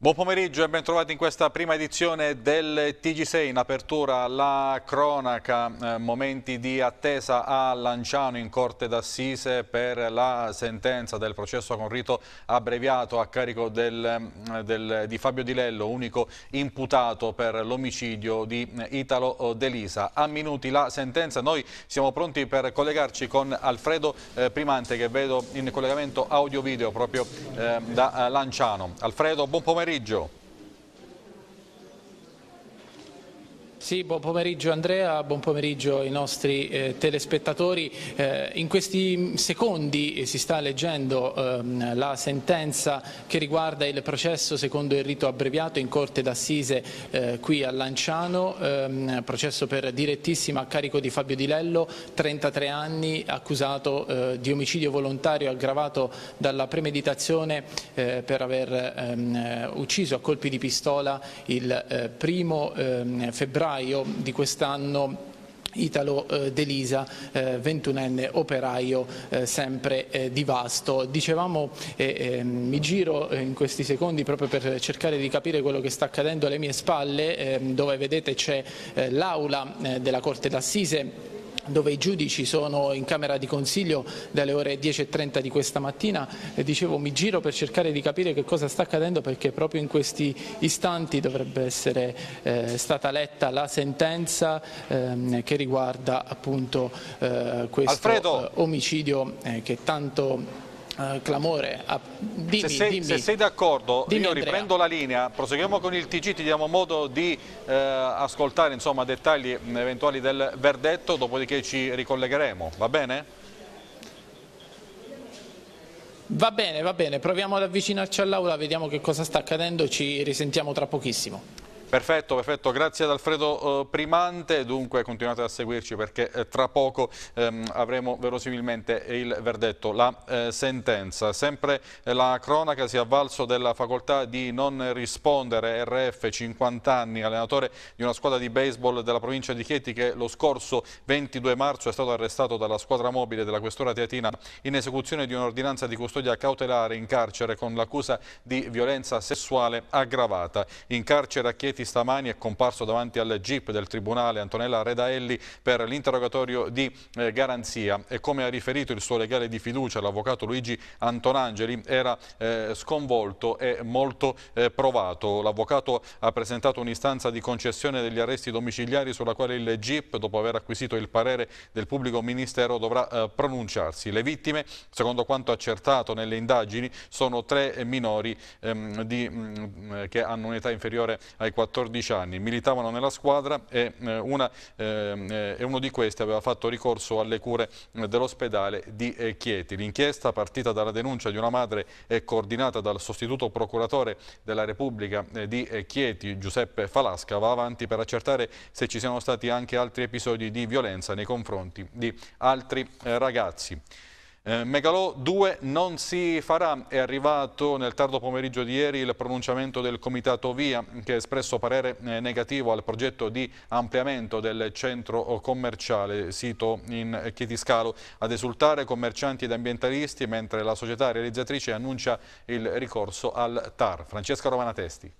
Buon pomeriggio e ben trovati in questa prima edizione del TG6 in apertura la cronaca, eh, momenti di attesa a Lanciano in Corte d'Assise per la sentenza del processo con rito abbreviato a carico del, eh, del, di Fabio Di Lello, unico imputato per l'omicidio di eh, Italo Delisa. A minuti la sentenza, noi siamo pronti per collegarci con Alfredo eh, Primante che vedo in collegamento audio-video proprio eh, da eh, Lanciano. Alfredo, buon pomeriggio pomeriggio. Sì, buon pomeriggio Andrea, buon pomeriggio ai nostri eh, telespettatori. Eh, in questi secondi eh, si sta leggendo ehm, la sentenza che riguarda il processo secondo il rito abbreviato in Corte d'Assise eh, qui a Lanciano, ehm, processo per direttissima a carico di Fabio Di Lello, 33 anni, accusato eh, di omicidio volontario aggravato dalla premeditazione eh, per aver ehm, ucciso a colpi di pistola il primo ehm, febbraio febbraio di quest'anno Italo eh, Delisa, 21enne eh, operaio eh, sempre di Vasto. Dicevamo, ehm, mi giro in questi secondi proprio per cercare di capire quello che sta accadendo alle mie spalle, ehm, dove vedete c'è l'aula della Corte d'Assise dove i giudici sono in Camera di Consiglio dalle ore 10.30 di questa mattina e dicevo mi giro per cercare di capire che cosa sta accadendo perché proprio in questi istanti dovrebbe essere eh, stata letta la sentenza ehm, che riguarda appunto eh, questo eh, omicidio eh, che tanto eh, clamore. Ah, dimmi, se sei, dimmi. sei d'accordo, io riprendo la linea, proseguiamo con il TG, ti diamo modo di eh, ascoltare insomma, dettagli mm, eventuali del verdetto, dopodiché ci ricollegheremo, va bene? Va bene, va bene, proviamo ad avvicinarci all'aula, vediamo che cosa sta accadendo, ci risentiamo tra pochissimo. Perfetto, perfetto, grazie ad Alfredo eh, Primante, dunque continuate a seguirci perché eh, tra poco ehm, avremo verosimilmente il verdetto, la eh, sentenza. Sempre eh, la cronaca si è avvalso della facoltà di non rispondere, RF 50 anni, allenatore di una squadra di baseball della provincia di Chieti che lo scorso 22 marzo è stato arrestato dalla squadra mobile della questura teatina in esecuzione di un'ordinanza di custodia cautelare in carcere con l'accusa di violenza sessuale aggravata. In carcere a Chieti Segreti stamani è comparso davanti al GIP del Tribunale Antonella Redaelli per l'interrogatorio di eh, garanzia e come ha riferito il suo legale di fiducia, l'avvocato Luigi Antonangeli, era eh, sconvolto e molto eh, provato. L'avvocato ha presentato un'istanza di concessione degli arresti domiciliari sulla quale il GIP, dopo aver acquisito il parere del pubblico ministero, dovrà eh, pronunciarsi. Le vittime, secondo quanto accertato nelle indagini, sono tre minori ehm, di, mh, mm, che hanno un'età inferiore ai 14 14 anni, militavano nella squadra e, eh, una, ehm, eh, e uno di questi aveva fatto ricorso alle cure eh, dell'ospedale di Chieti. L'inchiesta partita dalla denuncia di una madre e coordinata dal sostituto procuratore della Repubblica di Chieti, Giuseppe Falasca, va avanti per accertare se ci siano stati anche altri episodi di violenza nei confronti di altri ragazzi. Eh, Megalò 2 non si farà, è arrivato nel tardo pomeriggio di ieri il pronunciamento del Comitato Via che ha espresso parere eh, negativo al progetto di ampliamento del centro commerciale sito in Chietiscalo ad esultare commercianti ed ambientalisti mentre la società realizzatrice annuncia il ricorso al TAR. Francesca Romanatesti.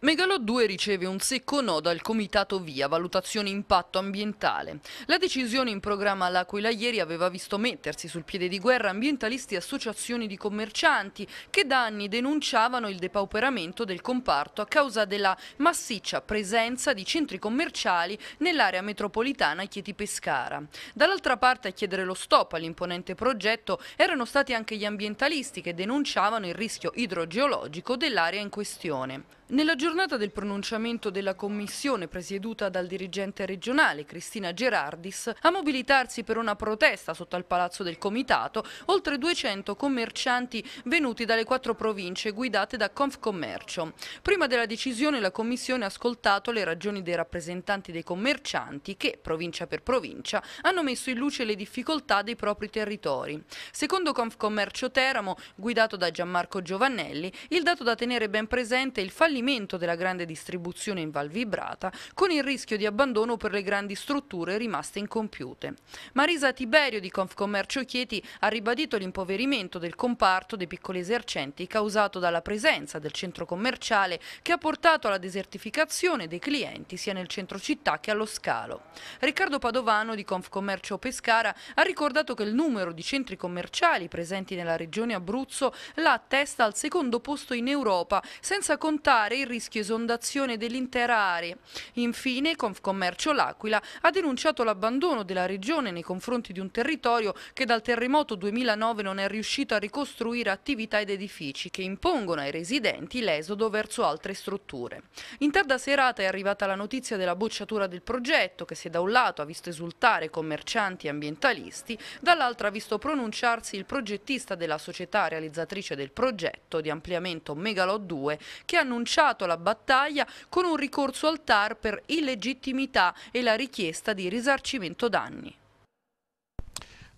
Megalo 2 riceve un secco no dal Comitato Via, valutazione impatto ambientale. La decisione in programma all'Aquila ieri aveva visto mettersi sul piede di guerra ambientalisti e associazioni di commercianti che da anni denunciavano il depauperamento del comparto a causa della massiccia presenza di centri commerciali nell'area metropolitana Chieti-Pescara. Dall'altra parte a chiedere lo stop all'imponente progetto erano stati anche gli ambientalisti che denunciavano il rischio idrogeologico dell'area in questione. Nella giornata del pronunciamento della commissione presieduta dal dirigente regionale Cristina Gerardis, a mobilitarsi per una protesta sotto al palazzo del comitato oltre 200 commercianti venuti dalle quattro province guidate da Confcommercio. Prima della decisione la commissione ha ascoltato le ragioni dei rappresentanti dei commercianti che, provincia per provincia, hanno messo in luce le difficoltà dei propri territori. Secondo Confcommercio Teramo, guidato da Gianmarco Giovannelli, il dato da tenere ben presente è il fallimento aumento della grande distribuzione in Val Vibrata, con il rischio di abbandono per le grandi strutture rimaste incompiute. Marisa Tiberio di Confcommercio Chieti ha ribadito l'impoverimento del comparto dei piccoli esercenti causato dalla presenza del centro commerciale che ha portato alla desertificazione dei clienti sia nel centro città che allo scalo. Riccardo Padovano di Confcommercio Pescara ha ricordato che il numero di centri commerciali presenti nella regione Abruzzo la attesta al secondo posto in Europa, senza contare il rischio rischio esondazione dell'intera area. Infine Confcommercio L'Aquila ha denunciato l'abbandono della regione nei confronti di un territorio che dal terremoto 2009 non è riuscito a ricostruire attività ed edifici che impongono ai residenti l'esodo verso altre strutture. In tarda serata è arrivata la notizia della bocciatura del progetto che se da un lato ha visto esultare commercianti e ambientalisti, dall'altro ha visto pronunciarsi il progettista della società realizzatrice del progetto di ampliamento Megalot 2 che ha annunciato la nuova battaglia con un ricorso al TAR per illegittimità e la richiesta di risarcimento danni.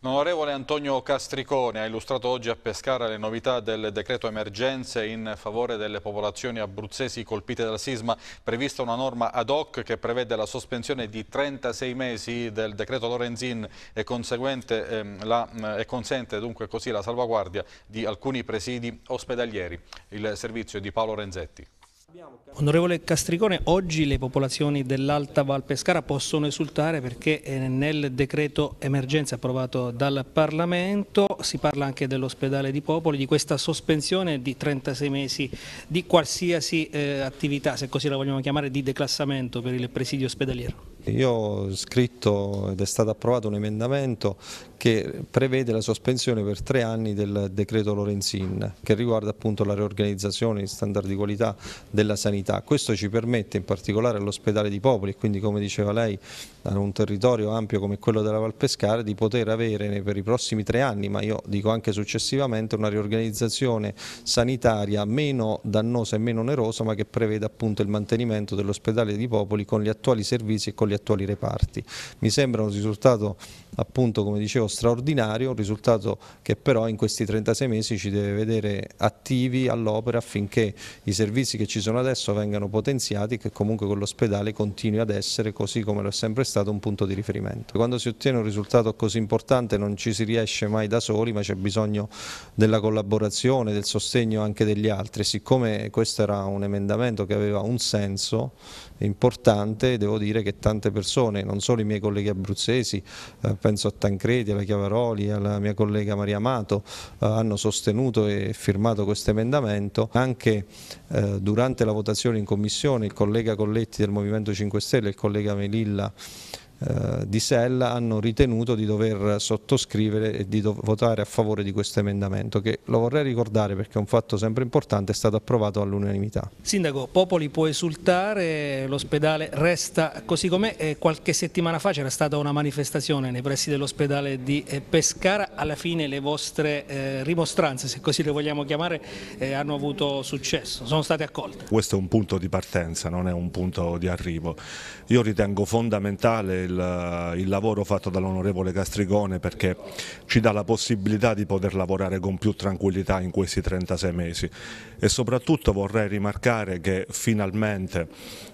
L'onorevole Antonio Castricone ha illustrato oggi a Pescara le novità del decreto emergenze in favore delle popolazioni abruzzesi colpite dal sisma. Prevista una norma ad hoc che prevede la sospensione di 36 mesi del decreto Lorenzin e, ehm, la, eh, consente dunque così la salvaguardia di alcuni presidi ospedalieri. Il servizio di Paolo Renzetti. Onorevole Castricone, oggi le popolazioni dell'Alta Val Pescara possono esultare perché eh, nel decreto emergenza approvato dal Parlamento si parla anche dell'ospedale di Popoli, di questa sospensione di 36 mesi di qualsiasi eh, attività, se così la vogliamo chiamare, di declassamento per il presidio ospedaliero. Io ho scritto ed è stato approvato un emendamento che prevede la sospensione per tre anni del decreto Lorenzin che riguarda appunto la riorganizzazione di standard di qualità della sanità. Questo ci permette in particolare all'ospedale di Popoli e quindi come diceva lei a un territorio ampio come quello della Val Valpescara di poter avere per i prossimi tre anni ma io dico anche successivamente una riorganizzazione sanitaria meno dannosa e meno onerosa ma che prevede appunto il mantenimento dell'ospedale di Popoli con gli attuali servizi e con gli attuali reparti. Mi sembra un risultato appunto come dicevo straordinario, un risultato che però in questi 36 mesi ci deve vedere attivi all'opera affinché i servizi che ci sono adesso vengano potenziati e che comunque quell'ospedale continui ad essere così come lo è sempre stato un punto di riferimento. Quando si ottiene un risultato così importante non ci si riesce mai da soli ma c'è bisogno della collaborazione, del sostegno anche degli altri, siccome questo era un emendamento che aveva un senso importante devo dire che tante persone, non solo i miei colleghi abruzzesi, eh, penso a Tancredi, alla Chiavaroli, alla mia collega Maria Amato, eh, hanno sostenuto e firmato questo emendamento. Anche eh, durante la votazione in commissione il collega Colletti del Movimento 5 Stelle e il collega Melilla eh, di Sella hanno ritenuto di dover sottoscrivere e di votare a favore di questo emendamento che lo vorrei ricordare perché è un fatto sempre importante, è stato approvato all'unanimità. Sindaco, Popoli può esultare, l'ospedale resta così com'è, qualche settimana fa c'era stata una manifestazione nei pressi dell'ospedale di eh, Pescara, alla fine le vostre eh, rimostranze, se così le vogliamo chiamare, eh, hanno avuto successo, sono state accolte. Questo è un punto di partenza, non è un punto di arrivo. Io ritengo fondamentale il, eh, il lavoro fatto dall'onorevole Castrigone perché ci dà la possibilità di poter lavorare con più tranquillità in questi 36 mesi e soprattutto vorrei rimarcare che finalmente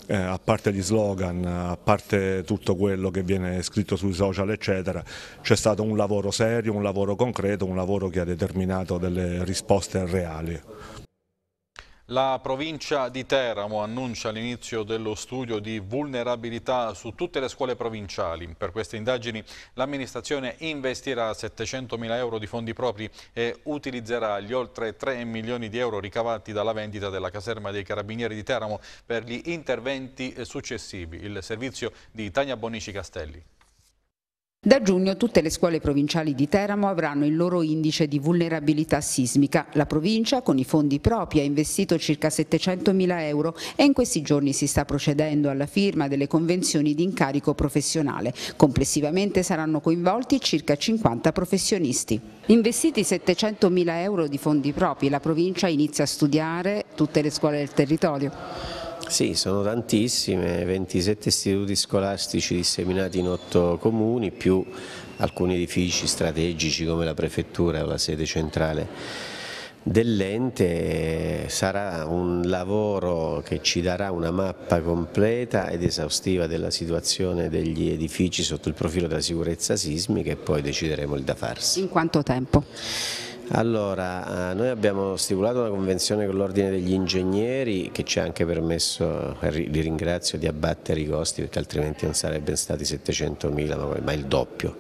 eh, a parte gli slogan, a parte tutto quello che viene scritto sui social eccetera, c'è stato un lavoro serio, un lavoro concreto, un lavoro che ha determinato delle risposte reali. La provincia di Teramo annuncia l'inizio dello studio di vulnerabilità su tutte le scuole provinciali. Per queste indagini l'amministrazione investirà 700.000 euro di fondi propri e utilizzerà gli oltre 3 milioni di euro ricavati dalla vendita della caserma dei carabinieri di Teramo per gli interventi successivi. Il servizio di Tania Bonici Castelli. Da giugno tutte le scuole provinciali di Teramo avranno il loro indice di vulnerabilità sismica. La provincia con i fondi propri ha investito circa 700.000 euro e in questi giorni si sta procedendo alla firma delle convenzioni di incarico professionale. Complessivamente saranno coinvolti circa 50 professionisti. Investiti 700.000 euro di fondi propri, la provincia inizia a studiare tutte le scuole del territorio. Sì, sono tantissime, 27 istituti scolastici disseminati in 8 comuni, più alcuni edifici strategici come la prefettura o la sede centrale dell'ente sarà un lavoro che ci darà una mappa completa ed esaustiva della situazione degli edifici sotto il profilo della sicurezza sismica e poi decideremo il da farsi. In quanto tempo? Allora, eh, noi abbiamo stipulato una convenzione con l'Ordine degli Ingegneri che ci ha anche permesso, li eh, ringrazio, di abbattere i costi perché altrimenti non sarebbero stati 700.000 ma il doppio.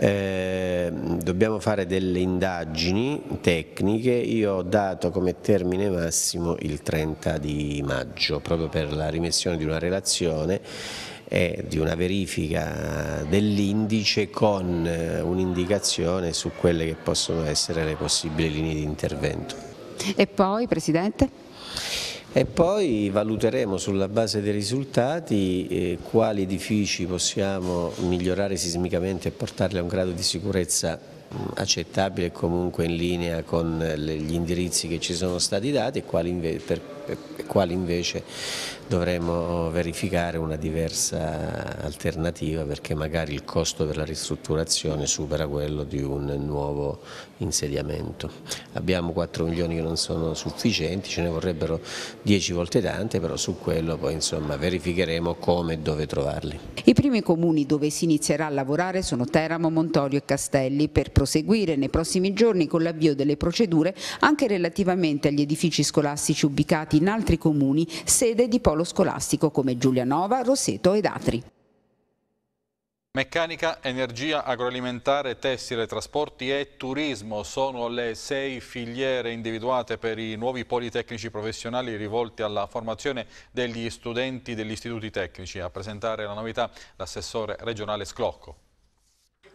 Eh, dobbiamo fare delle indagini tecniche, io ho dato come termine massimo il 30 di maggio proprio per la rimissione di una relazione e di una verifica dell'indice con eh, un'indicazione su quelle che possono essere le possibili linee di intervento. E poi Presidente? E poi valuteremo sulla base dei risultati eh, quali edifici possiamo migliorare sismicamente e portarli a un grado di sicurezza accettabile e comunque in linea con eh, gli indirizzi che ci sono stati dati e quali, inve per, per, quali invece dovremmo verificare una diversa alternativa perché magari il costo della ristrutturazione supera quello di un nuovo insediamento. Abbiamo 4 milioni che non sono sufficienti, ce ne vorrebbero 10 volte tante, però su quello poi insomma verificheremo come e dove trovarli. I primi comuni dove si inizierà a lavorare sono Teramo, Montorio e Castelli per proseguire nei prossimi giorni con l'avvio delle procedure anche relativamente agli edifici scolastici ubicati in altri comuni, sede di polo scolastico come Giulianova, Roseto ed Atri. Meccanica, energia, agroalimentare, tessile, trasporti e turismo sono le sei filiere individuate per i nuovi politecnici professionali rivolti alla formazione degli studenti degli istituti tecnici. A presentare la novità l'assessore regionale Sclocco.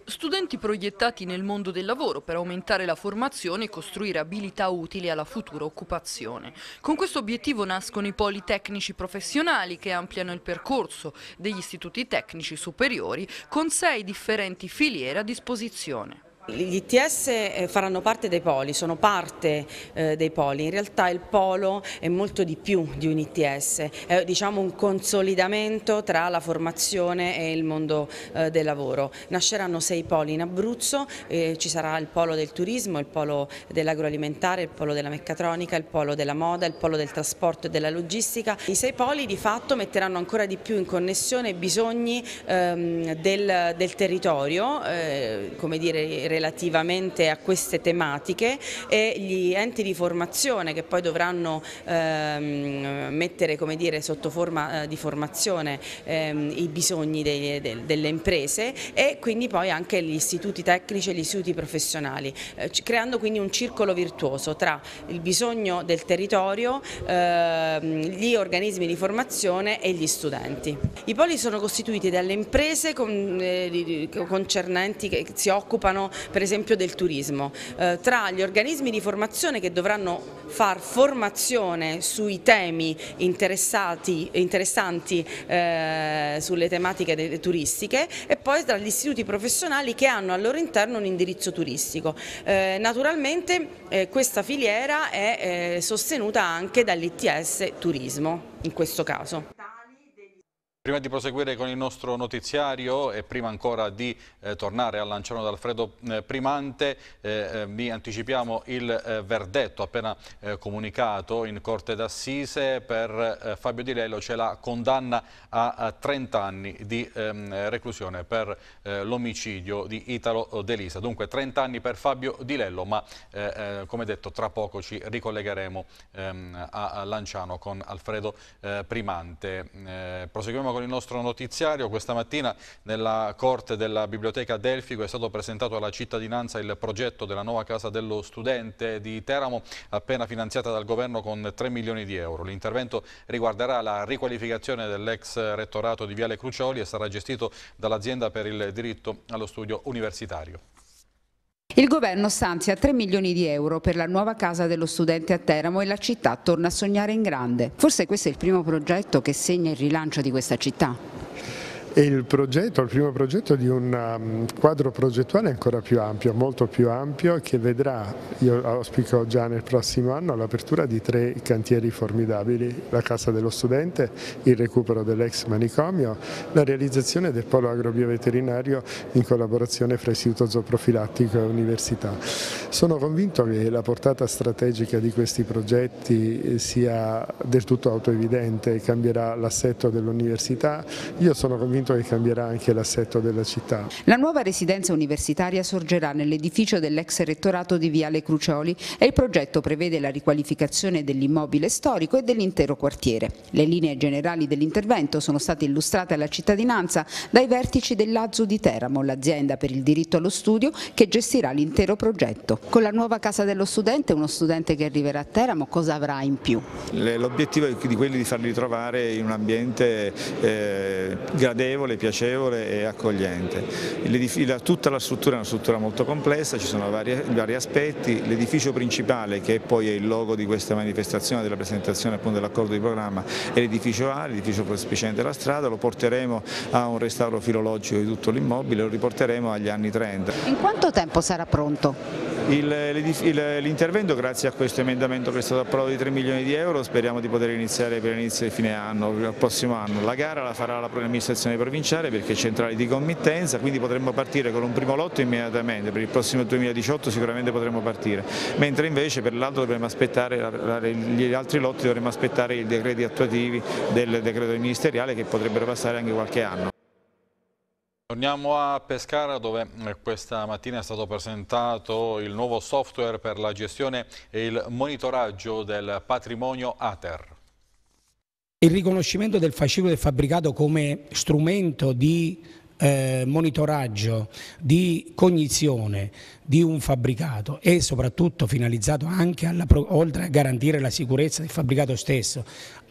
Studenti proiettati nel mondo del lavoro per aumentare la formazione e costruire abilità utili alla futura occupazione. Con questo obiettivo nascono i politecnici professionali che ampliano il percorso degli istituti tecnici superiori con sei differenti filiere a disposizione. Gli ITS eh, faranno parte dei poli, sono parte eh, dei poli, in realtà il polo è molto di più di un ITS, è diciamo, un consolidamento tra la formazione e il mondo eh, del lavoro. Nasceranno sei poli in Abruzzo, eh, ci sarà il polo del turismo, il polo dell'agroalimentare, il polo della meccatronica, il polo della moda, il polo del trasporto e della logistica. I sei poli di fatto metteranno ancora di più in connessione i bisogni ehm, del, del, territorio, eh, come dire relativamente a queste tematiche e gli enti di formazione che poi dovranno ehm, mettere dire, sotto forma eh, di formazione ehm, i bisogni dei, de, delle imprese e quindi poi anche gli istituti tecnici e gli istituti professionali, eh, creando quindi un circolo virtuoso tra il bisogno del territorio, ehm, gli organismi di formazione e gli studenti. I poli sono costituiti dalle imprese con, eh, concernenti che si occupano per esempio del turismo. Eh, tra gli organismi di formazione che dovranno far formazione sui temi interessanti eh, sulle tematiche turistiche e poi tra gli istituti professionali che hanno al loro interno un indirizzo turistico. Eh, naturalmente eh, questa filiera è eh, sostenuta anche dall'ITS Turismo in questo caso. Prima di proseguire con il nostro notiziario e prima ancora di eh, tornare al Lanciano d'Alfredo eh, Primante, eh, eh vi anticipiamo il eh, verdetto appena eh, comunicato in Corte d'Assise per Fabio Di Lello, c'è la condanna a, a 30 anni di ehm, reclusione per l'omicidio di Italo Delisa. Dunque 30 anni per Fabio Di Lello, ma come detto tra poco ci ricollegheremo ehm, a, a Lanciano con Alfredo Primante. proseguiamo con il nostro notiziario. Questa mattina nella corte della Biblioteca Delfico è stato presentato alla cittadinanza il progetto della nuova casa dello studente di Teramo, appena finanziata dal governo con 3 milioni di euro. L'intervento riguarderà la riqualificazione dell'ex rettorato di Viale Crucioli e sarà gestito dall'azienda per il diritto allo studio universitario. Il governo stanzia 3 milioni di euro per la nuova casa dello studente a Teramo e la città torna a sognare in grande. Forse questo è il primo progetto che segna il rilancio di questa città il, progetto, il primo progetto di un um, quadro progettuale ancora più ampio, molto più ampio, che vedrà, io auspico già nel prossimo anno, l'apertura di tre cantieri formidabili, la Casa dello Studente, il recupero dell'ex manicomio, la realizzazione del polo agrobioveterinario in collaborazione fra Istituto Zooprofilattico e Università. Sono convinto che la portata strategica di questi progetti eh, sia del tutto autoevidente, cambierà l'assetto dell'università. Io sono convinto investimento che cambierà anche l'assetto della città. La nuova residenza universitaria sorgerà nell'edificio dell'ex rettorato di Viale Crucioli e il progetto prevede la riqualificazione dell'immobile storico e dell'intero quartiere. Le linee generali dell'intervento sono state illustrate alla cittadinanza dai vertici dell'Azzu di Teramo, l'azienda per il diritto allo studio che gestirà l'intero progetto. Con la nuova casa dello studente, uno studente che arriverà a Teramo cosa avrà in più? L'obiettivo di quelli di farli trovare in un ambiente eh, gradevole agevole, piacevole e accogliente. La, tutta la struttura è una struttura molto complessa, ci sono vari, vari aspetti, l'edificio principale che poi è il logo di questa manifestazione, della presentazione dell'accordo di programma è l'edificio A, l'edificio prospiciente della strada, lo porteremo a un restauro filologico di tutto l'immobile, lo riporteremo agli anni 30. In quanto tempo sarà pronto? l'intervento grazie a questo emendamento che è stato approvato di 3 milioni di euro, speriamo di poter iniziare per inizio e fine anno, il prossimo anno. La gara la farà la propria amministrazione provinciale perché è centrale di committenza, quindi potremmo partire con un primo lotto immediatamente, per il prossimo 2018 sicuramente potremo partire, mentre invece per l'altro dovremmo aspettare, gli altri lotti dovremmo aspettare i decreti attuativi del decreto ministeriale che potrebbero passare anche qualche anno. Torniamo a Pescara dove eh, questa mattina è stato presentato il nuovo software per la gestione e il monitoraggio del patrimonio ATER. Il riconoscimento del fascicolo del fabbricato come strumento di eh, monitoraggio, di cognizione di un fabbricato e soprattutto finalizzato anche alla, oltre a garantire la sicurezza del fabbricato stesso,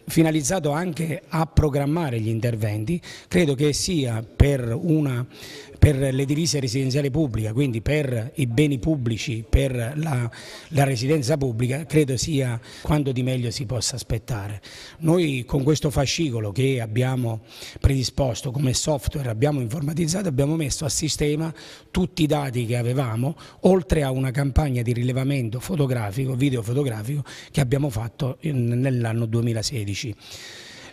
finalizzato anche a programmare gli interventi, credo che sia per, una, per l'edilizia residenziale pubblica, quindi per i beni pubblici, per la, la, residenza pubblica, credo sia quanto di meglio si possa aspettare. Noi con questo fascicolo che abbiamo predisposto come software, abbiamo informatizzato, abbiamo messo a sistema tutti i dati che avevamo, oltre a una campagna di rilevamento fotografico, videofotografico che abbiamo fatto nell'anno 2016 giudici.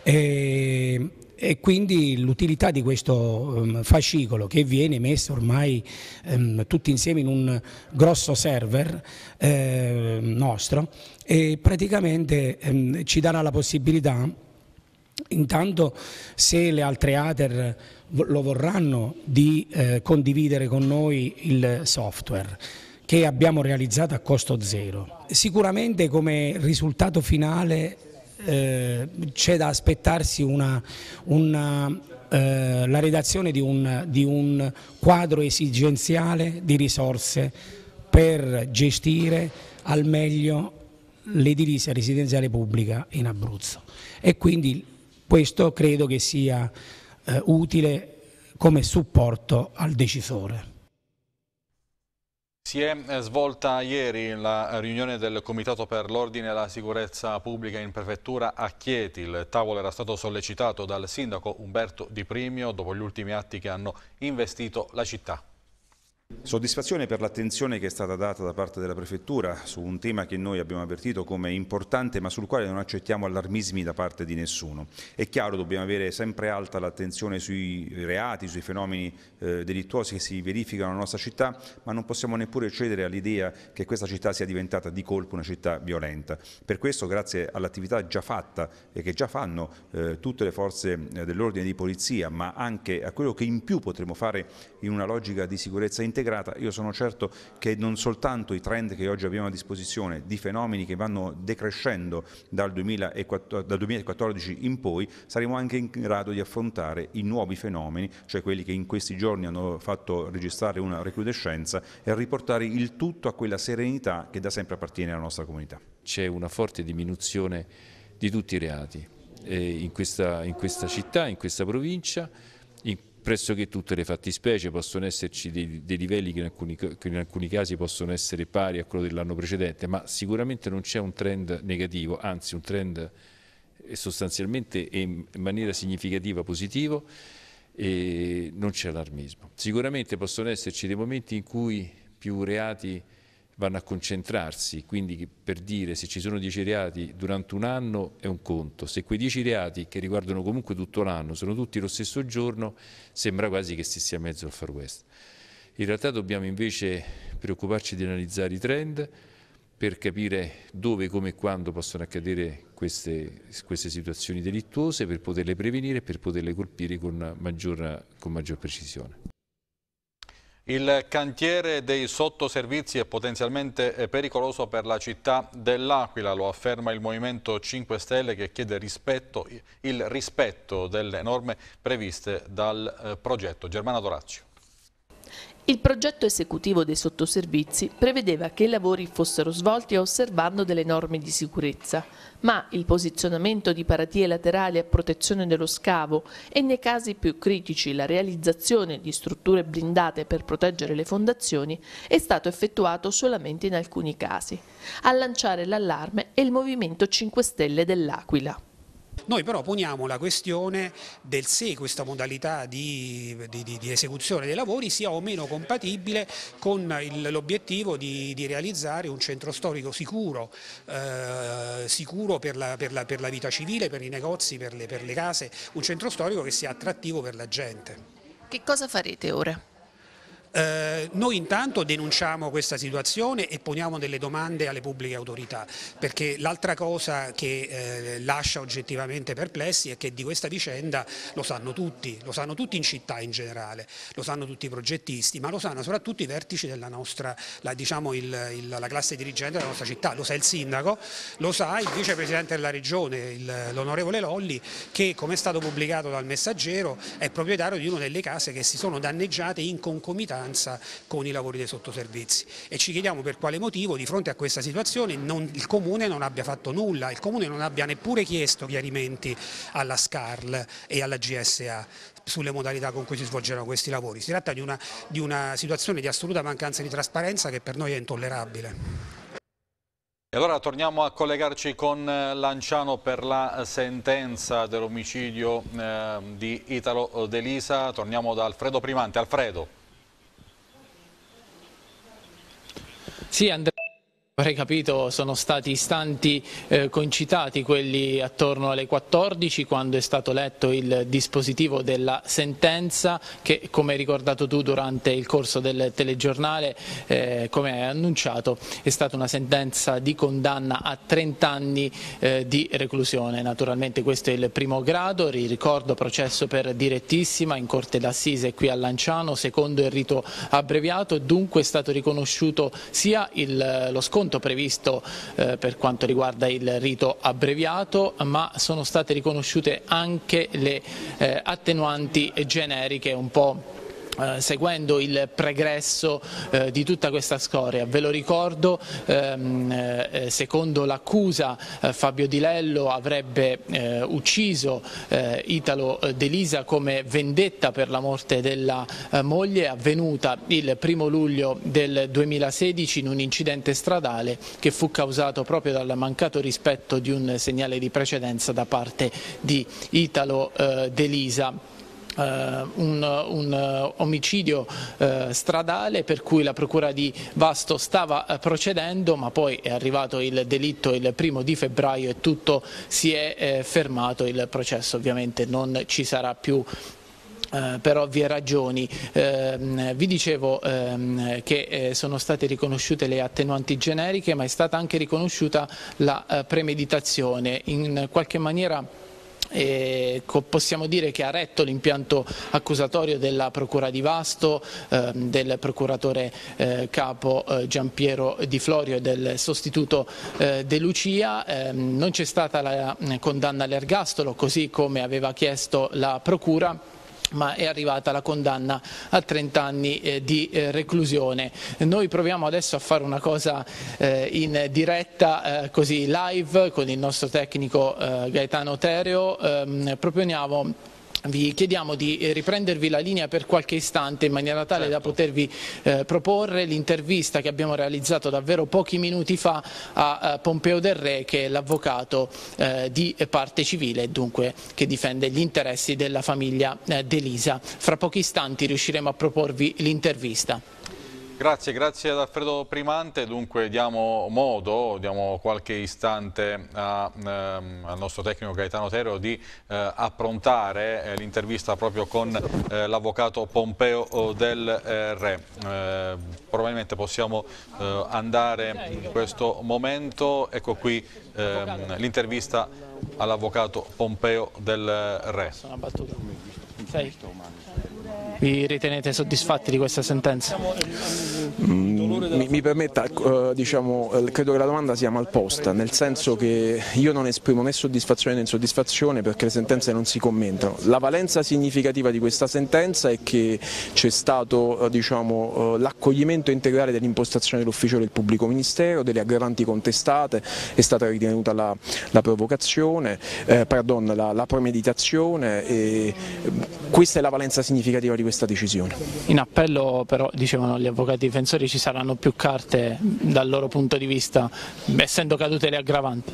E, e quindi l'utilità di questo ehm, fascicolo che viene messo ormai ehm, tutti insieme in un grosso server eh, nostro e praticamente ehm, ci darà la possibilità intanto se le altre ATER lo vorranno di eh, condividere con noi il software che abbiamo realizzato a costo zero. Sicuramente come risultato finale eh, c'è da aspettarsi una, una, eh, la redazione di un, di un quadro esigenziale di risorse per gestire al meglio l'edilizia residenziale pubblica in Abruzzo e quindi questo credo che sia eh, utile come supporto al decisore. Si è eh, svolta ieri la riunione del Comitato per l'Ordine e la Sicurezza Pubblica in Prefettura a Chieti. Il tavolo era stato sollecitato dal sindaco Umberto Di Primio dopo gli ultimi atti che hanno investito la città. Soddisfazione per l'attenzione che è stata data da parte della Prefettura su un tema che noi abbiamo avvertito come importante ma sul quale non accettiamo allarmismi da parte di nessuno. È chiaro dobbiamo avere sempre alta l'attenzione sui reati, sui fenomeni eh, delittuosi che si verificano nella nostra città ma non possiamo neppure cedere all'idea che questa città sia diventata di colpo una città violenta. Per questo grazie all'attività già fatta e che già fanno eh, tutte le forze eh, dell'ordine di polizia ma anche a quello che in più potremo fare in una logica di sicurezza interna integrata, io sono certo che non soltanto i trend che oggi abbiamo a disposizione di fenomeni che vanno decrescendo dal 2014 in poi, saremo anche in grado di affrontare i nuovi fenomeni, cioè quelli che in questi giorni hanno fatto registrare una recrudescenza e riportare il tutto a quella serenità che da sempre appartiene alla nostra comunità. C'è una forte diminuzione di tutti i reati eh, in questa, in questa città, in questa provincia pressoché tutte le fattispecie, possono esserci dei, dei livelli che in, alcuni, che in, alcuni, casi possono essere pari a quello dell'anno precedente, ma sicuramente non c'è un trend negativo, anzi un trend eh, sostanzialmente in maniera significativa positivo e non c'è allarmismo. Sicuramente possono esserci dei momenti in cui più reati vanno a concentrarsi, quindi per dire se ci sono 10 reati durante un anno è un conto, se quei 10 reati che riguardano comunque tutto l'anno sono tutti lo stesso giorno sembra quasi che si sia mezzo al far west. In realtà dobbiamo invece preoccuparci di analizzare i trend per capire dove, come e quando possono accadere queste, queste situazioni delittuose, per poterle prevenire e per poterle colpire con maggior, con maggior precisione. Il cantiere dei sottoservizi è potenzialmente eh, pericoloso per la città dell'Aquila, lo afferma il Movimento 5 Stelle che chiede rispetto, il rispetto delle norme previste dal eh, progetto. Germana Dorazio. Il progetto esecutivo dei sottoservizi prevedeva che i lavori fossero svolti osservando delle norme di sicurezza, ma il posizionamento di paratie laterali a protezione dello scavo e nei casi più critici la realizzazione di strutture blindate per proteggere le fondazioni è stato effettuato solamente in alcuni casi, a lanciare l'allarme è il Movimento 5 Stelle dell'Aquila. Noi però poniamo la questione del se questa modalità di, di, di esecuzione dei lavori sia o meno compatibile con l'obiettivo di, di, realizzare un centro storico sicuro, eh, sicuro per la, per, la, per la, vita civile, per i negozi, per le, per le case, un centro storico che sia attrattivo per la gente. Che cosa farete ora? Eh, noi intanto denunciamo questa situazione e poniamo delle domande alle pubbliche autorità, perché l'altra cosa che eh, lascia oggettivamente perplessi è che di questa vicenda lo sanno tutti, lo sanno tutti in città in generale, lo sanno tutti i progettisti, ma lo sanno soprattutto i vertici della nostra, la, diciamo il, il, la classe dirigente della nostra città, lo sa il sindaco, lo sa il vicepresidente della regione, l'onorevole Lolli, che come è stato pubblicato dal messaggero è proprietario di una delle case che si sono danneggiate in concomitanza maggioranza con i lavori dei sottoservizi e ci chiediamo per quale motivo di fronte a questa situazione non, il Comune non abbia fatto nulla, il Comune non abbia neppure chiesto chiarimenti alla SCARL e alla GSA sulle modalità con cui si svolgeranno questi lavori. Si tratta di una, di una situazione di assoluta mancanza di trasparenza che per noi è intollerabile. E allora torniamo a collegarci con eh, Lanciano per la sentenza dell'omicidio eh, di Italo Delisa. Torniamo da Alfredo Primante. Alfredo. Sí, Andrés. avrei capito sono stati istanti eh, concitati quelli attorno alle 14 quando è stato letto il dispositivo della sentenza che come hai ricordato tu durante il corso del telegiornale eh, come hai annunciato è stata una sentenza di condanna a 30 anni eh, di reclusione. Naturalmente questo è il primo grado, ricordo processo per direttissima in corte d'assise qui a Lanciano, secondo il rito abbreviato, dunque è stato riconosciuto sia il, lo sconto appunto previsto eh, per quanto riguarda il rito abbreviato, ma sono state riconosciute anche le eh, attenuanti generiche un po' Eh, seguendo il pregresso eh, di tutta questa scoria. Ve lo ricordo, ehm, eh, secondo l'accusa eh, Fabio Di Lello avrebbe ucciso Italo Delisa come vendetta per la morte della moglie avvenuta il 1 luglio del 2016 in un incidente stradale che fu causato proprio dal mancato rispetto di un segnale di precedenza da parte di Italo De Lisa. Eh, un, un, eh, omicidio eh, stradale per cui la procura di Vasto stava procedendo ma poi è arrivato il delitto il primo di febbraio e tutto si è fermato, il processo ovviamente non ci sarà più eh, per ovvie ragioni. Eh, vi dicevo ehm, che eh, sono state riconosciute le attenuanti generiche ma è stata anche riconosciuta la premeditazione. In qualche maniera e possiamo dire che ha retto l'impianto accusatorio della Procura di Vasto, eh, del procuratore eh, capo eh, Giampiero Di Florio e del sostituto eh, De Lucia. Ehm, non c'è stata la condanna all'ergastolo, così come aveva chiesto la Procura ma è arrivata la condanna a 30 anni eh, di eh, reclusione. Noi proviamo adesso a fare una cosa eh, in diretta, eh, così live, con il nostro tecnico eh, Gaetano Tereo, ehm, proponiamo vi chiediamo di eh, riprendervi la linea per qualche istante in maniera tale certo. da potervi eh, proporre l'intervista che abbiamo realizzato davvero pochi minuti fa a, a Pompeo Del Re che è l'avvocato eh, di parte civile dunque che difende gli interessi della famiglia eh, Delisa. Fra pochi istanti riusciremo a proporvi l'intervista. Grazie, grazie ad Alfredo Primante, dunque diamo modo, diamo qualche istante a, ehm, al nostro tecnico Gaetano Tereo di eh, approntare eh, l'intervista proprio con eh, l'avvocato Pompeo del eh, Re. Eh, probabilmente possiamo eh, andare in questo momento, ecco qui ehm, l'intervista all'avvocato Pompeo del Re. Sono battuto. Sei vi ritenete soddisfatti di questa sentenza? Mm, mi, mi, permetta, eh, diciamo, eh, credo che la domanda sia malposta, nel senso che io non esprimo né soddisfazione né insoddisfazione perché le sentenze non si commentano. La valenza significativa di questa sentenza è che c'è stato eh, diciamo, l'accoglimento integrale dell'impostazione dell'ufficio del pubblico ministero, delle aggravanti contestate, è stata ritenuta la, la provocazione, pardon, la, la premeditazione e mm, questa è la valenza significativa di questa sentenza questa decisione. In appello però dicevano gli avvocati difensori ci saranno più carte dal loro punto di vista, essendo cadute le aggravanti?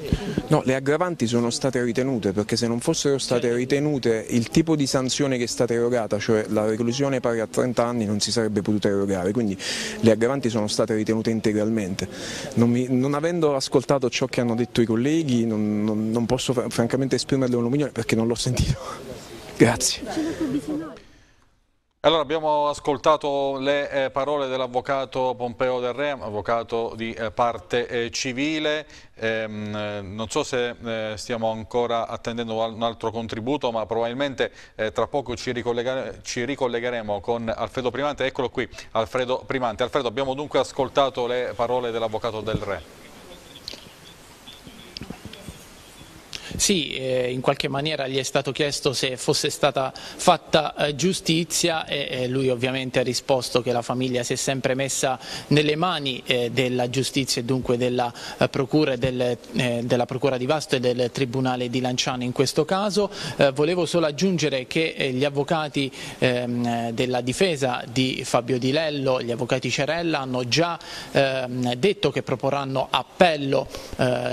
No, le aggravanti sono state ritenute perché se non fossero state ritenute il tipo di sanzione che è stata erogata, cioè la reclusione pari a 30 anni non si sarebbe potuta erogare, quindi le aggravanti sono state ritenute integralmente. Non, mi, non avendo ascoltato ciò che hanno detto i colleghi non, non, non posso francamente esprimerle un'opinione perché non l'ho sentito. Grazie. Allora abbiamo ascoltato le eh, parole dell'avvocato Pompeo Del Re, avvocato di eh, parte eh, civile, ehm, eh, non so se eh, stiamo ancora attendendo un altro contributo ma probabilmente eh, tra poco ci, ricollegare, ci, ricollegheremo con Alfredo Primante, eccolo qui Alfredo Primante. Alfredo abbiamo dunque ascoltato le parole dell'avvocato Del Re. Sì, eh, in qualche maniera gli è stato chiesto se fosse stata fatta eh, giustizia e eh, lui ovviamente ha risposto che la famiglia si è sempre messa nelle mani eh, della giustizia e dunque della eh, procura, del, eh, della, procura, di Vasto e del Tribunale di Lanciano in questo caso. volevo solo aggiungere che gli avvocati ehm, della difesa di Fabio Di Lello, gli avvocati Cerella, hanno già ehm, detto che proporranno appello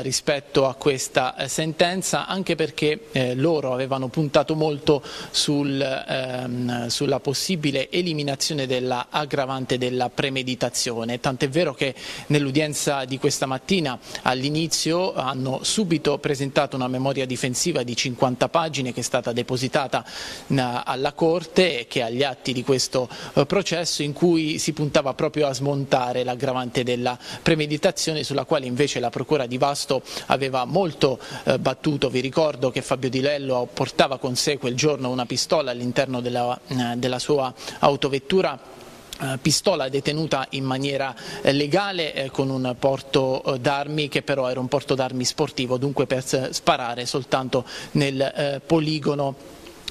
rispetto a questa sentenza Massa anche perché eh, loro avevano puntato molto sul, ehm, sulla possibile eliminazione dell'aggravante della premeditazione, tant'è vero che nell'udienza di questa mattina all'inizio hanno subito presentato una memoria difensiva di 50 pagine che è stata depositata eh, alla Corte e che agli atti di questo eh, processo in cui si puntava proprio a smontare l'aggravante della premeditazione sulla quale invece la Procura di Vasto aveva molto eh, battuto accaduto. Vi ricordo che Fabio Di Lello portava con sé quel giorno una pistola all'interno della, eh, della sua autovettura eh, pistola detenuta in maniera eh, legale con un porto d'armi che però era un porto d'armi sportivo, dunque per sparare soltanto nel poligono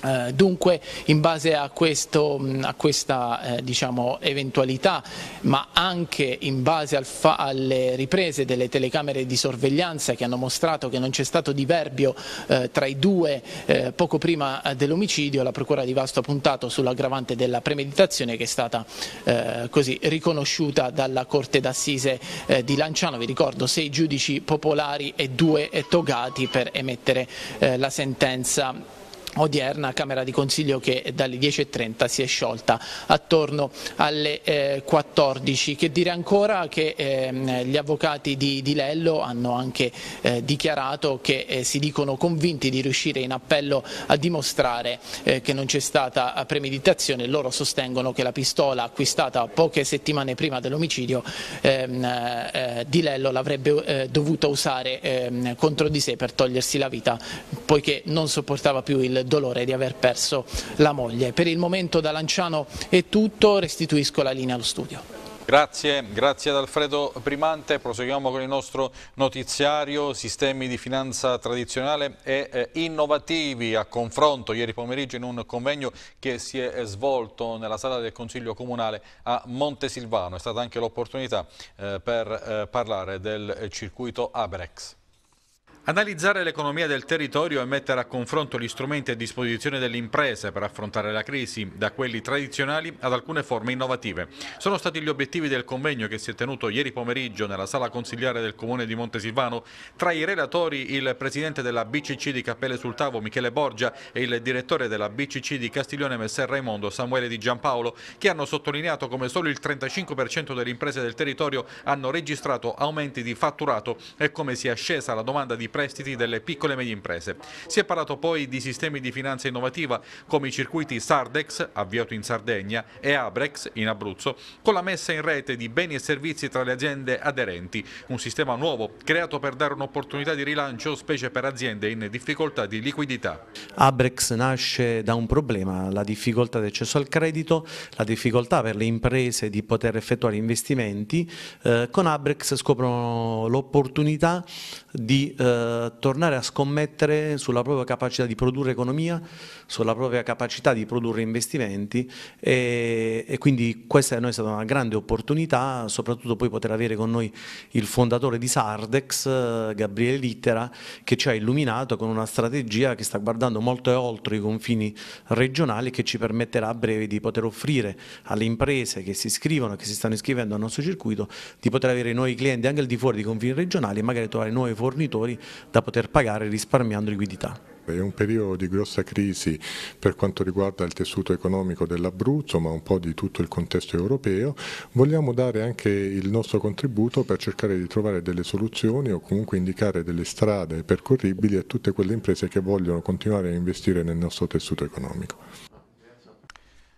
eh, dunque in base a, questo, mm, a questa eh, diciamo, eventualità ma anche in base al alle riprese delle telecamere di sorveglianza che hanno mostrato che non c'è stato diverbio eh, tra i due eh, poco prima eh, dell'omicidio la Procura di Vasto ha puntato sull'aggravante della premeditazione che è stata eh, così riconosciuta dalla Corte d'Assise di Lanciano, vi ricordo sei giudici popolari e due togati per emettere la sentenza odierna Camera di Consiglio che dalle 10.30 si è sciolta attorno alle eh, 14. Che dire ancora che eh, gli avvocati di, di, Lello hanno anche eh, dichiarato che eh, si dicono convinti di riuscire in appello a dimostrare eh, che non c'è stata premeditazione. Loro sostengono che la pistola acquistata poche settimane prima dell'omicidio ehm, eh, di Lello l'avrebbe dovuta usare ehm, contro di sé per togliersi la vita poiché non sopportava più il dolore di aver perso la moglie. Per il momento da Lanciano è tutto, restituisco la linea allo studio. Grazie, grazie ad Alfredo Primante. Proseguiamo con il nostro notiziario Sistemi di finanza tradizionale e eh, innovativi a confronto ieri pomeriggio in un convegno che si è svolto nella sala del Consiglio Comunale a Montesilvano. È stata anche l'opportunità eh, per eh, parlare del circuito Abrex. Analizzare l'economia del territorio e mettere a confronto gli strumenti a disposizione delle imprese per affrontare la crisi, da quelli tradizionali ad alcune forme innovative. Sono stati gli obiettivi del convegno che si è tenuto ieri pomeriggio nella sala consigliare del comune di Montesilvano. Tra i relatori il presidente della BCC di Cappelle sul Tavo Michele Borgia e il direttore della BCC di Castiglione Messer Raimondo Samuele Di Giampaolo che hanno sottolineato come solo il 35% delle imprese del territorio hanno registrato aumenti di fatturato e come sia scesa la domanda di prestiti delle piccole e medie imprese. Si è parlato poi di sistemi di finanza innovativa come i circuiti Sardex, avviato in Sardegna, e Abrex, in Abruzzo, con la messa in rete di beni e servizi tra le aziende aderenti, un sistema nuovo creato per dare un'opportunità di rilancio specie per aziende in difficoltà di liquidità. Abrex nasce da un problema, la difficoltà di accesso al credito, la difficoltà per le imprese di poter effettuare investimenti. Eh, con Abrex scoprono l'opportunità di eh, eh, tornare a scommettere sulla propria capacità di produrre economia, sulla propria capacità di produrre investimenti e, e quindi questa per noi è stata una grande opportunità, soprattutto poi poter avere con noi il fondatore di Sardex, eh, Gabriele Littera, che ci ha illuminato con una strategia che sta guardando molto oltre i confini regionali e che ci permetterà a breve di poter offrire alle imprese che si iscrivono, che si stanno iscrivendo al nostro circuito, di poter avere nuovi clienti anche al di fuori dei confini regionali e magari trovare nuovi fornitori da poter pagare risparmiando liquidità. È un periodo di grossa crisi per quanto riguarda il tessuto economico dell'Abruzzo, ma un po' di tutto il contesto europeo. Vogliamo dare anche il nostro contributo per cercare di trovare delle soluzioni o comunque indicare delle strade percorribili a tutte quelle imprese che vogliono continuare a investire nel nostro tessuto economico.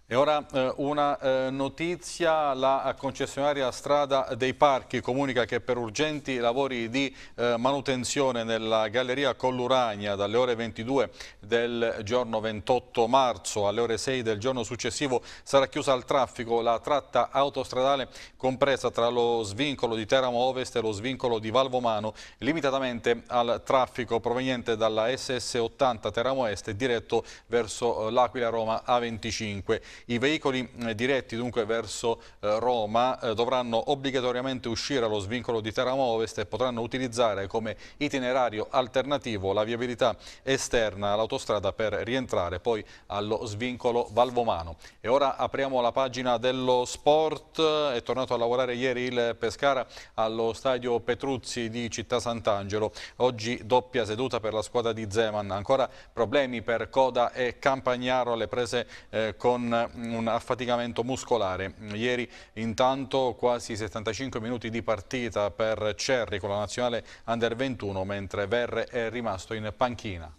E ora eh, una eh, notizia, la concessionaria Strada dei Parchi comunica che per urgenti lavori di eh, manutenzione nella galleria Colluragna dalle ore 22 del giorno 28 marzo alle ore 6 del giorno successivo sarà chiusa al traffico la tratta autostradale compresa tra lo svincolo di Teramo Ovest e lo svincolo di Valvomano limitatamente al traffico proveniente dalla SS80 Teramo Est diretto verso eh, l'Aquila Roma A25. I veicoli eh, diretti dunque verso eh, Roma eh, dovranno obbligatoriamente uscire allo svincolo di Teramo Ovest e potranno utilizzare come itinerario alternativo la viabilità esterna all'autostrada per rientrare poi allo svincolo Valvomano. E ora apriamo la pagina dello sport, è tornato a lavorare ieri il Pescara allo stadio Petruzzi di Città Sant'Angelo, oggi doppia seduta per la squadra di Zeman, ancora problemi per Coda e Campagnaro alle prese eh, con un affaticamento muscolare. Ieri intanto quasi 75 minuti di partita per Cerri con la nazionale Under 21, mentre Verre è rimasto in panchina.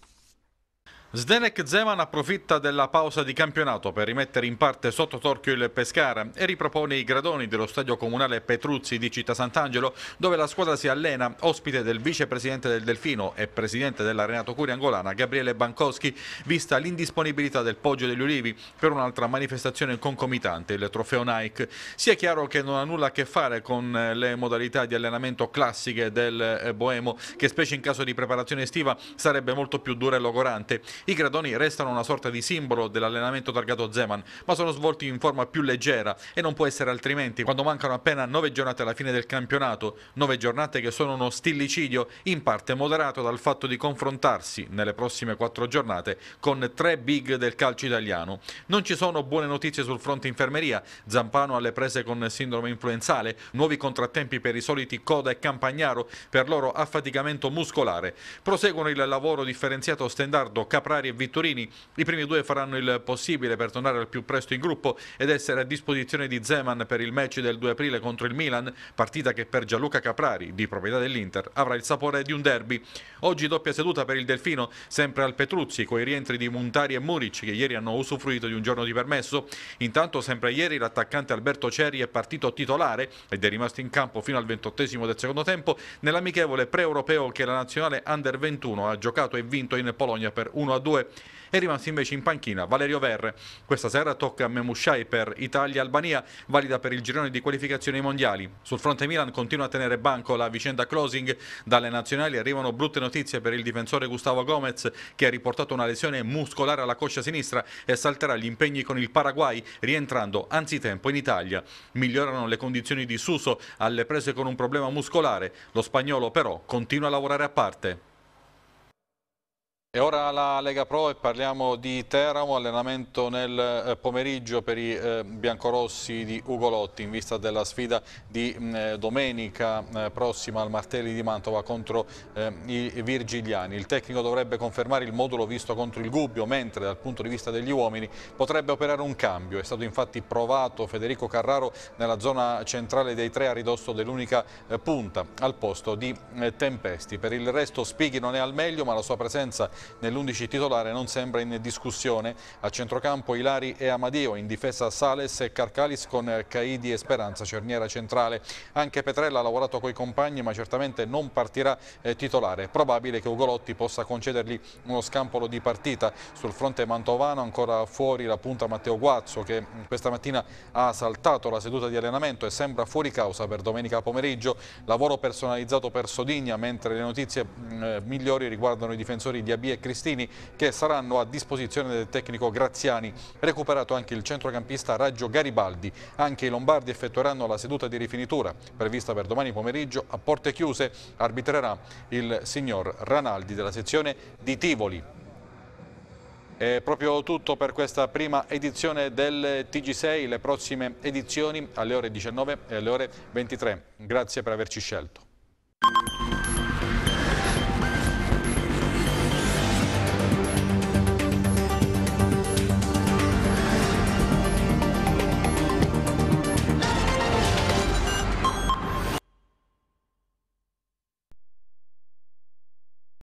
Zdenek Zeman approfitta della pausa di campionato per rimettere in parte sotto torchio il Pescara e ripropone i gradoni dello stadio comunale Petruzzi di Città Sant'Angelo dove la squadra si allena, ospite del vicepresidente del Delfino e presidente dell'Arenato Curia Angolana Gabriele Bankowski, vista l'indisponibilità del Poggio degli Ulivi per un'altra manifestazione concomitante, il trofeo Nike. Sia chiaro che non ha nulla a che fare con eh, le modalità di allenamento classiche del eh, Boemo che specie in caso di preparazione estiva sarebbe molto più dura e logorante. I gradoni restano una sorta di simbolo dell'allenamento targato Zeman, ma sono svolti in forma più leggera e non può essere altrimenti quando mancano appena nove giornate alla fine del campionato, nove giornate che sono uno stillicidio in parte moderato dal fatto di confrontarsi nelle prossime quattro giornate con tre big del calcio italiano. Non ci sono buone notizie sul fronte infermeria, Zampano alle prese con sindrome influenzale, nuovi contrattempi per i soliti Coda e Campagnaro per loro affaticamento muscolare. Proseguono il lavoro differenziato Stendardo Cap Caprari e Vittorini. I primi due faranno il possibile per tornare al più presto in gruppo ed essere a disposizione di Zeman per il match del 2 aprile contro il Milan, partita che per Gianluca Caprari, di proprietà dell'Inter, avrà il sapore di un derby. Oggi doppia seduta per il Delfino, sempre al Petruzzi, coi rientri di Muntari e Muric che ieri hanno usufruito di un giorno di permesso. Intanto sempre ieri l'attaccante Alberto Ceri è partito titolare ed è rimasto in campo fino al ventottesimo del secondo tempo nell'amichevole pre-europeo che la nazionale Under 21 ha giocato e vinto in Polonia per 1-0 a 2 è rimasto invece in panchina Valerio Verre. Questa sera tocca a Memushai per Italia-Albania, valida per il girone di qualificazione ai mondiali. Sul fronte Milan continua a tenere banco la vicenda closing. Dalle nazionali arrivano brutte notizie per il difensore Gustavo Gomez che ha riportato una lesione muscolare alla coscia sinistra e salterà gli impegni con il Paraguay rientrando anzitempo in Italia. Migliorano le condizioni di Suso alle prese con un problema muscolare. Lo spagnolo però continua a lavorare a parte. E ora la Lega Pro e parliamo di Teramo, allenamento nel eh, pomeriggio per i eh, biancorossi di Ugolotti in vista della sfida di mm, eh, domenica prossima al Martelli di Mantova contro i Virgiliani. Il tecnico dovrebbe confermare il modulo visto contro il Gubbio, mentre dal punto di vista degli uomini potrebbe operare un cambio. È stato infatti provato Federico Carraro nella zona centrale dei tre a ridosso dell'unica punta al posto di Tempesti. Per il resto Spighi non è al meglio ma la sua presenza è nell'11 titolare non sembra in discussione. A centrocampo Ilari e Amadeo, in difesa Sales e Carcalis con Caidi e Speranza, cerniera centrale. Anche Petrella ha lavorato coi compagni ma certamente non partirà eh, titolare. È probabile che Ugolotti possa concedergli uno scampolo di partita. Sul fronte mantovano ancora fuori la punta Matteo Guazzo che mm, questa mattina ha saltato la seduta di allenamento e sembra fuori causa per domenica pomeriggio. Lavoro personalizzato per Sodigna mentre le notizie mm, eh, migliori riguardano i difensori di Abie e Cristini che saranno a disposizione del tecnico Graziani. Recuperato anche il centrocampista Raggio Garibaldi. Anche i Lombardi effettueranno la seduta di rifinitura prevista per domani pomeriggio a porte chiuse. Arbitrerà il signor Ranaldi della sezione di Tivoli. È proprio tutto per questa prima edizione del TG6, le prossime edizioni alle ore 19 e alle ore 23. Grazie per averci scelto.